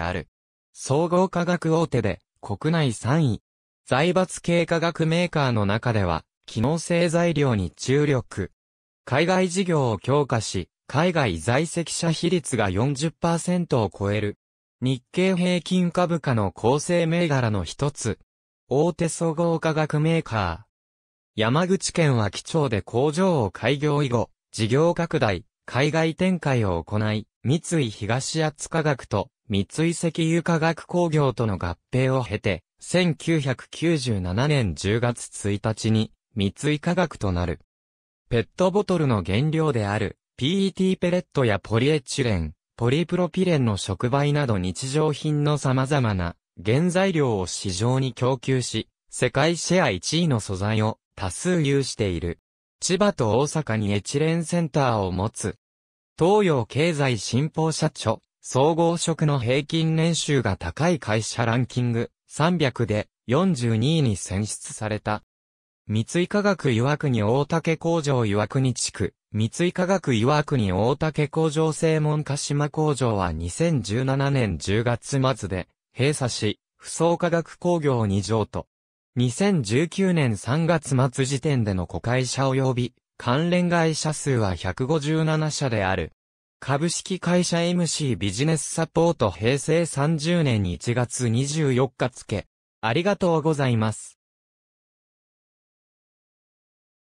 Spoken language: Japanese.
ある。総合科学大手で、国内3位。財閥系科学メーカーの中では、機能性材料に注力。海外事業を強化し、海外在籍者比率が40%を超える。日経平均株価の構成銘柄の一つ。大手総合科学メーカー。山口県は基調で工場を開業以後、事業拡大、海外展開を行い、三井東厚化学と三井石油化学工業との合併を経て、1997年10月1日に、三井化学となる。ペットボトルの原料である、PET ペレットやポリエチレン、ポリプロピレンの触媒など日常品の様々な原材料を市場に供給し、世界シェア1位の素材を多数有している。千葉と大阪にエチレンセンターを持つ。東洋経済新報社長、総合職の平均年収が高い会社ランキング300で42位に選出された。三井化学岩国大竹工場岩国地区、三井化学岩国大竹工場正門鹿島工場は2017年10月末で閉鎖し、不創化学工業に譲渡。2019年3月末時点での子会社及び関連会社数は157社である。株式会社 MC ビジネスサポート平成30年1月24日付。ありがとうございます。